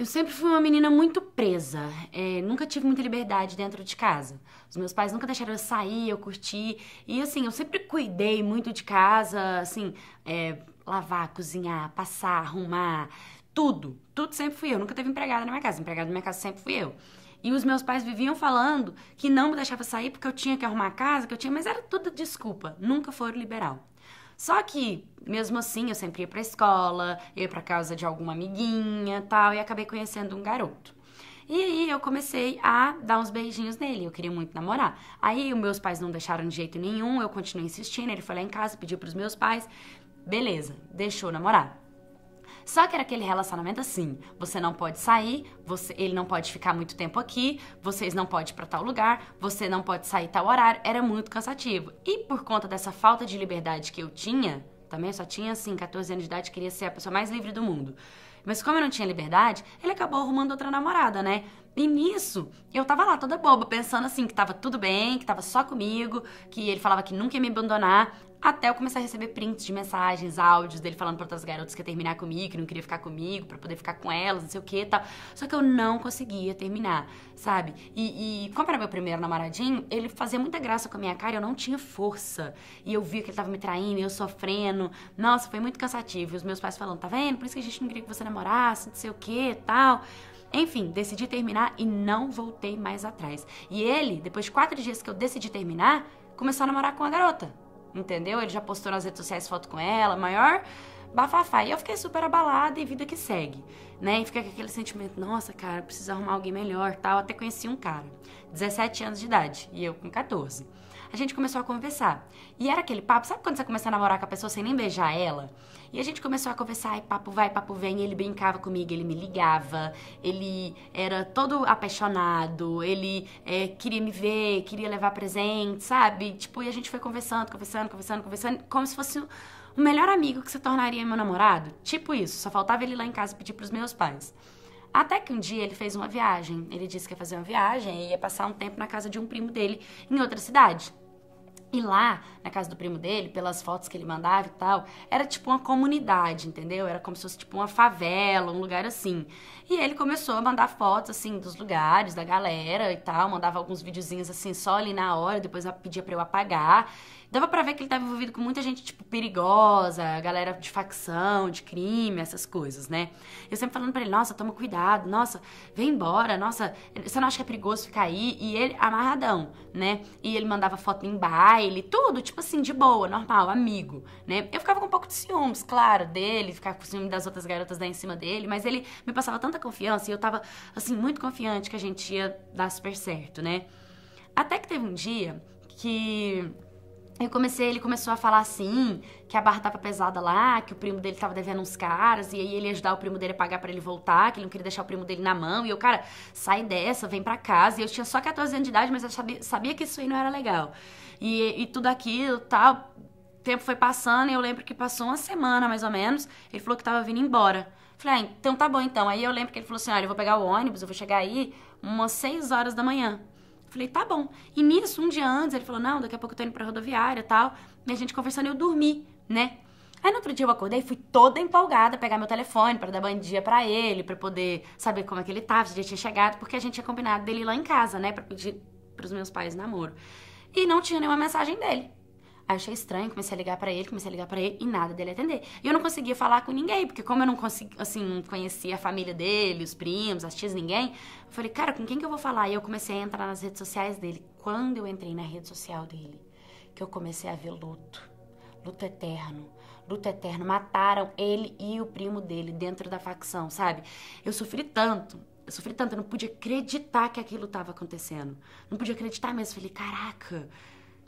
Eu sempre fui uma menina muito presa. É, nunca tive muita liberdade dentro de casa. Os meus pais nunca deixaram eu sair, eu curtir. E assim, eu sempre cuidei muito de casa, assim, é, lavar, cozinhar, passar, arrumar, tudo. Tudo sempre fui eu. Nunca teve empregada na minha casa. Empregada na minha casa sempre fui eu. E os meus pais viviam falando que não me deixava sair porque eu tinha que arrumar a casa, que eu tinha, mas era tudo desculpa. Nunca foram liberal. Só que, mesmo assim, eu sempre ia pra escola, ia pra casa de alguma amiguinha tal, e acabei conhecendo um garoto. E aí eu comecei a dar uns beijinhos nele, eu queria muito namorar. Aí os meus pais não deixaram de jeito nenhum, eu continuei insistindo, ele foi lá em casa, pediu pros meus pais, beleza, deixou namorar. Só que era aquele relacionamento assim: você não pode sair, você, ele não pode ficar muito tempo aqui, vocês não podem ir para tal lugar, você não pode sair tal horário. Era muito cansativo. E por conta dessa falta de liberdade que eu tinha, também só tinha assim 14 anos de idade, queria ser a pessoa mais livre do mundo. Mas como eu não tinha liberdade, ele acabou arrumando outra namorada, né? E nisso, eu tava lá toda boba, pensando assim, que tava tudo bem, que tava só comigo, que ele falava que nunca ia me abandonar. Até eu começar a receber prints de mensagens, áudios dele falando para outras garotas que ia terminar comigo, que não queria ficar comigo, para poder ficar com elas, não sei o que e tal. Só que eu não conseguia terminar, sabe? E, e como era meu primeiro namoradinho, ele fazia muita graça com a minha cara, eu não tinha força. E eu via que ele tava me traindo, eu sofrendo. Nossa, foi muito cansativo. E os meus pais falando, tá vendo? Por isso que a gente não queria que você namorasse, não sei o que e tal. Enfim, decidi terminar e não voltei mais atrás. E ele, depois de quatro dias que eu decidi terminar, começou a namorar com a garota. Entendeu? Ele já postou nas redes sociais foto com ela, maior bafafá. E eu fiquei super abalada e vida que segue, né? E fica com aquele sentimento, nossa, cara, preciso arrumar alguém melhor, tal. Até conheci um cara, 17 anos de idade, e eu com 14 a gente começou a conversar. E era aquele papo, sabe quando você começa a namorar com a pessoa sem nem beijar ela? E a gente começou a conversar, e papo vai, papo vem, ele brincava comigo, ele me ligava, ele era todo apaixonado, ele é, queria me ver, queria levar presente, sabe? Tipo, e a gente foi conversando, conversando, conversando, conversando, como se fosse o melhor amigo que se tornaria meu namorado. Tipo isso, só faltava ele lá em casa pedir pros meus pais. Até que um dia ele fez uma viagem. Ele disse que ia fazer uma viagem e ia passar um tempo na casa de um primo dele em outra cidade. E lá, na casa do primo dele, pelas fotos que ele mandava e tal, era tipo uma comunidade, entendeu? Era como se fosse tipo uma favela, um lugar assim. E ele começou a mandar fotos, assim, dos lugares, da galera e tal, mandava alguns videozinhos, assim, só ali na hora, depois pedia pra eu apagar. Dava para ver que ele tava envolvido com muita gente, tipo, perigosa, galera de facção, de crime, essas coisas, né? Eu sempre falando para ele, nossa, toma cuidado, nossa, vem embora, nossa, você não acha que é perigoso ficar aí? E ele, amarradão, né? E ele mandava foto em baile, tudo, tipo assim, de boa, normal, amigo, né? Eu ficava com um pouco de ciúmes, claro, dele, ficava com ciúmes das outras garotas lá em cima dele, mas ele me passava tanta confiança e eu tava, assim, muito confiante que a gente ia dar super certo, né? Até que teve um dia que eu comecei, ele começou a falar assim, que a barra tava pesada lá, que o primo dele tava devendo uns caras, e aí ele ia ajudar o primo dele a pagar para ele voltar, que ele não queria deixar o primo dele na mão. E eu, cara, sai dessa, vem pra casa. E eu tinha só 14 anos de idade, mas eu sabia, sabia que isso aí não era legal. E, e tudo aquilo, tal. O tempo foi passando e eu lembro que passou uma semana, mais ou menos, ele falou que tava vindo embora. Falei, ah, então tá bom então. Aí eu lembro que ele falou assim, olha, ah, eu vou pegar o ônibus, eu vou chegar aí umas 6 horas da manhã. Falei, tá bom. E nisso, um dia antes, ele falou, não, daqui a pouco eu tô indo pra rodoviária e tal. E a gente conversando, eu dormi, né? Aí no outro dia eu acordei, fui toda empolgada pegar meu telefone para dar bom dia pra ele, para poder saber como é que ele tava, se ele tinha chegado, porque a gente tinha combinado dele ir lá em casa, né, pra pedir pros meus pais namoro. E não tinha nenhuma mensagem dele achei estranho, comecei a ligar para ele, comecei a ligar para ele e nada dele atender. E eu não conseguia falar com ninguém, porque como eu não consegui, assim, conhecia a família dele, os primos, as tias, ninguém, eu falei, cara, com quem que eu vou falar? E eu comecei a entrar nas redes sociais dele. Quando eu entrei na rede social dele, que eu comecei a ver luto, luto eterno, luto eterno. Mataram ele e o primo dele dentro da facção, sabe? Eu sofri tanto, eu sofri tanto, eu não podia acreditar que aquilo estava acontecendo. Não podia acreditar mesmo. Falei, caraca,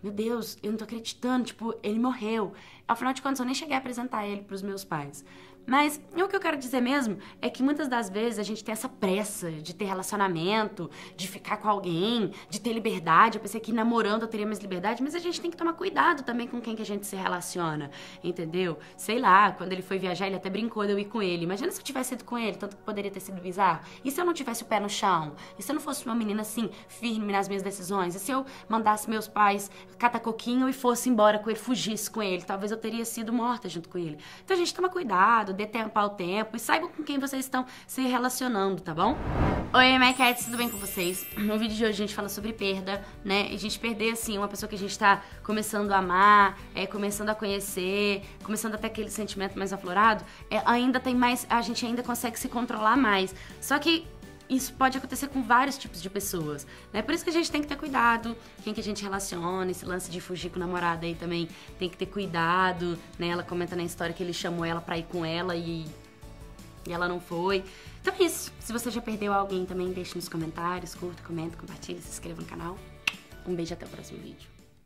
meu Deus, eu não tô acreditando, tipo, ele morreu. Afinal de contas, eu nem cheguei a apresentar ele para os meus pais. Mas o que eu quero dizer mesmo é que muitas das vezes a gente tem essa pressa de ter relacionamento, de ficar com alguém, de ter liberdade. Eu pensei que namorando eu teria mais liberdade, mas a gente tem que tomar cuidado também com quem que a gente se relaciona, entendeu? Sei lá, quando ele foi viajar, ele até brincou de eu ir com ele. Imagina se eu tivesse ido com ele, tanto que poderia ter sido bizarro. E se eu não tivesse o pé no chão? E se eu não fosse uma menina assim, firme nas minhas decisões? E se eu mandasse meus pais catar coquinho e fosse embora com ele, fugisse com ele? Talvez eu teria sido morta junto com ele. Então, a gente, toma cuidado, dê tempo ao tempo e saiba com quem vocês estão se relacionando, tá bom? Oi, Maquete, tudo bem com vocês? No vídeo de hoje a gente fala sobre perda, né? A gente perder, assim, uma pessoa que a gente tá começando a amar, é, começando a conhecer, começando até aquele sentimento mais aflorado, é, ainda tem mais, a gente ainda consegue se controlar mais. Só que isso pode acontecer com vários tipos de pessoas, né? Por isso que a gente tem que ter cuidado, quem que a gente relaciona, esse lance de fugir com o namorado aí também tem que ter cuidado, né? Ela comenta na história que ele chamou ela pra ir com ela e, e ela não foi. Então é isso. Se você já perdeu alguém também, deixe nos comentários, curta, comenta, compartilha, se inscreva no canal. Um beijo e até o próximo vídeo.